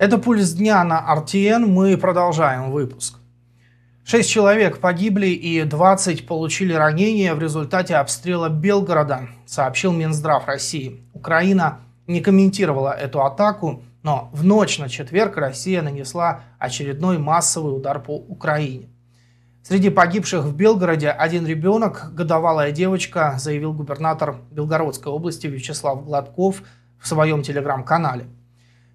Это «Пульс дня» на RTN. Мы продолжаем выпуск. Шесть человек погибли и 20 получили ранения в результате обстрела Белгорода, сообщил Минздрав России. Украина не комментировала эту атаку, но в ночь на четверг Россия нанесла очередной массовый удар по Украине. Среди погибших в Белгороде один ребенок, годовалая девочка, заявил губернатор Белгородской области Вячеслав Гладков в своем телеграм-канале –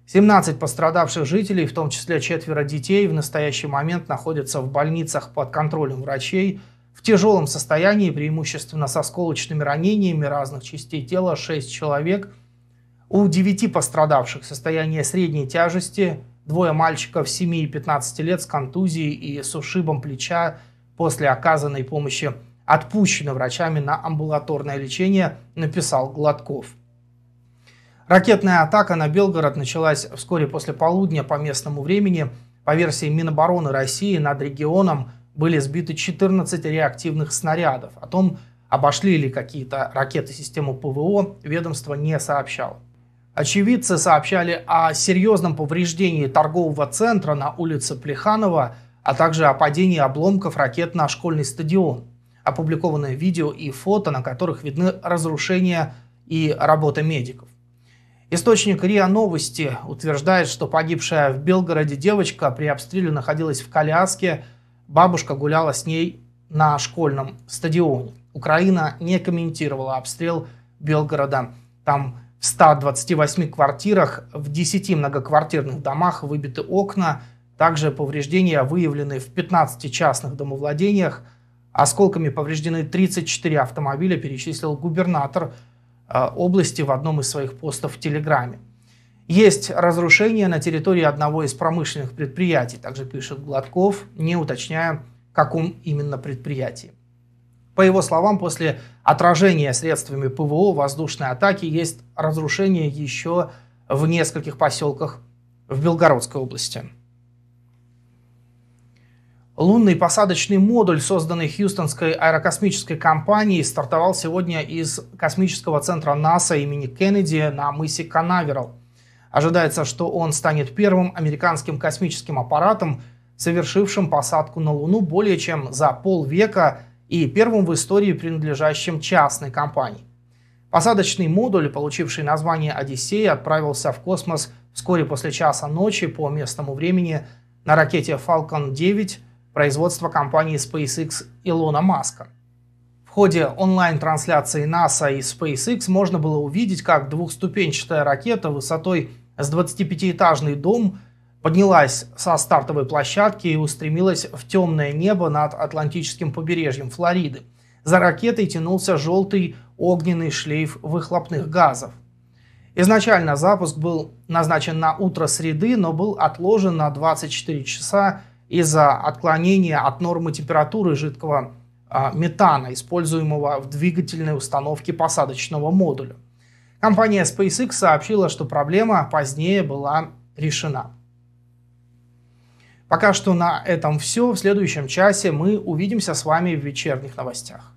17 пострадавших жителей, в том числе четверо детей, в настоящий момент находятся в больницах под контролем врачей в тяжелом состоянии, преимущественно со сколочными ранениями разных частей тела, 6 человек. У 9 пострадавших состояние средней тяжести, двое мальчиков 7 и 15 лет с контузией и с ушибом плеча после оказанной помощи отпущены врачами на амбулаторное лечение, написал Гладков. Ракетная атака на Белгород началась вскоре после полудня по местному времени. По версии Минобороны России над регионом были сбиты 14 реактивных снарядов. О том, обошли ли какие-то ракеты систему ПВО, ведомство не сообщало. Очевидцы сообщали о серьезном повреждении торгового центра на улице Плеханова, а также о падении обломков ракет на школьный стадион. Опубликованы видео и фото, на которых видны разрушения и работа медиков. Источник РИА Новости утверждает, что погибшая в Белгороде девочка при обстреле находилась в коляске, бабушка гуляла с ней на школьном стадионе. Украина не комментировала обстрел Белгорода. Там в 128 квартирах, в 10 многоквартирных домах выбиты окна, также повреждения выявлены в 15 частных домовладениях. Осколками повреждены 34 автомобиля, перечислил губернатор Э, области в одном из своих постов в Телеграме. Есть разрушение на территории одного из промышленных предприятий, также пишет Гладков, не уточняя, каком именно предприятии. По его словам, после отражения средствами ПВО воздушной атаки есть разрушение еще в нескольких поселках в Белгородской области. Лунный посадочный модуль, созданный Хьюстонской аэрокосмической компанией, стартовал сегодня из космического центра НАСА имени Кеннеди на мысе Канаверал. Ожидается, что он станет первым американским космическим аппаратом, совершившим посадку на Луну более чем за полвека и первым в истории принадлежащим частной компании. Посадочный модуль, получивший название «Одиссей», отправился в космос вскоре после часа ночи по местному времени на ракете Falcon 9 производства компании SpaceX Илона Маска. В ходе онлайн-трансляции NASA и SpaceX можно было увидеть, как двухступенчатая ракета высотой с 25-этажный дом поднялась со стартовой площадки и устремилась в темное небо над Атлантическим побережьем Флориды. За ракетой тянулся желтый огненный шлейф выхлопных газов. Изначально запуск был назначен на утро среды, но был отложен на 24 часа из-за отклонения от нормы температуры жидкого а, метана, используемого в двигательной установке посадочного модуля. Компания SpaceX сообщила, что проблема позднее была решена. Пока что на этом все. В следующем часе мы увидимся с вами в вечерних новостях.